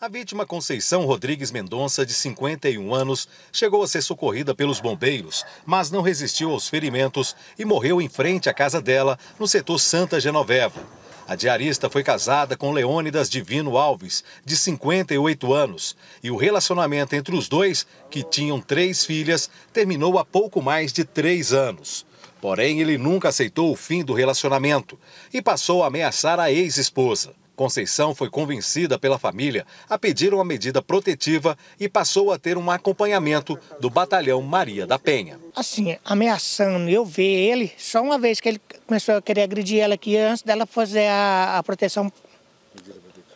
A vítima Conceição Rodrigues Mendonça, de 51 anos, chegou a ser socorrida pelos bombeiros, mas não resistiu aos ferimentos e morreu em frente à casa dela, no setor Santa Genoveva. A diarista foi casada com Leônidas Divino Alves, de 58 anos, e o relacionamento entre os dois, que tinham três filhas, terminou há pouco mais de três anos. Porém, ele nunca aceitou o fim do relacionamento e passou a ameaçar a ex-esposa. Conceição foi convencida pela família a pedir uma medida protetiva e passou a ter um acompanhamento do batalhão Maria da Penha. Assim, ameaçando eu ver ele, só uma vez que ele começou a querer agredir ela aqui, antes dela fazer a, a proteção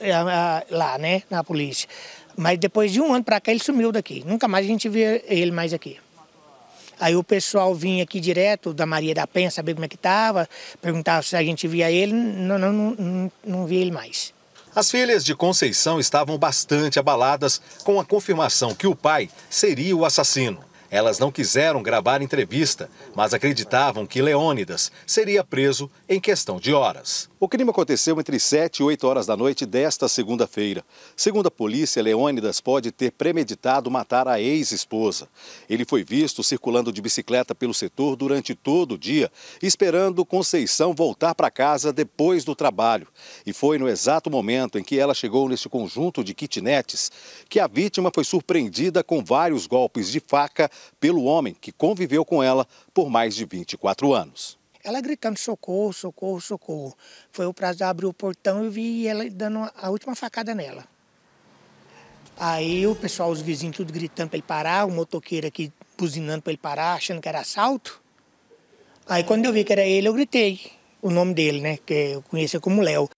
a, a, lá, né, na polícia. Mas depois de um ano para cá, ele sumiu daqui. Nunca mais a gente viu ele mais aqui. Aí o pessoal vinha aqui direto da Maria da Penha, saber como é que estava, perguntava se a gente via ele, não, não, não, não via ele mais. As filhas de Conceição estavam bastante abaladas com a confirmação que o pai seria o assassino. Elas não quiseram gravar entrevista, mas acreditavam que Leônidas seria preso em questão de horas. O crime aconteceu entre 7 e 8 horas da noite desta segunda-feira. Segundo a polícia, Leônidas pode ter premeditado matar a ex-esposa. Ele foi visto circulando de bicicleta pelo setor durante todo o dia, esperando Conceição voltar para casa depois do trabalho. E foi no exato momento em que ela chegou neste conjunto de kitnetes que a vítima foi surpreendida com vários golpes de faca pelo homem que conviveu com ela por mais de 24 anos. Ela gritando socorro, socorro, socorro. Foi o prazo abrir o portão e vi ela dando a última facada nela. Aí o pessoal, os vizinhos, tudo gritando para ele parar, o motoqueiro aqui buzinando para ele parar, achando que era assalto. Aí quando eu vi que era ele, eu gritei o nome dele, né? Que eu conhecia como Léo.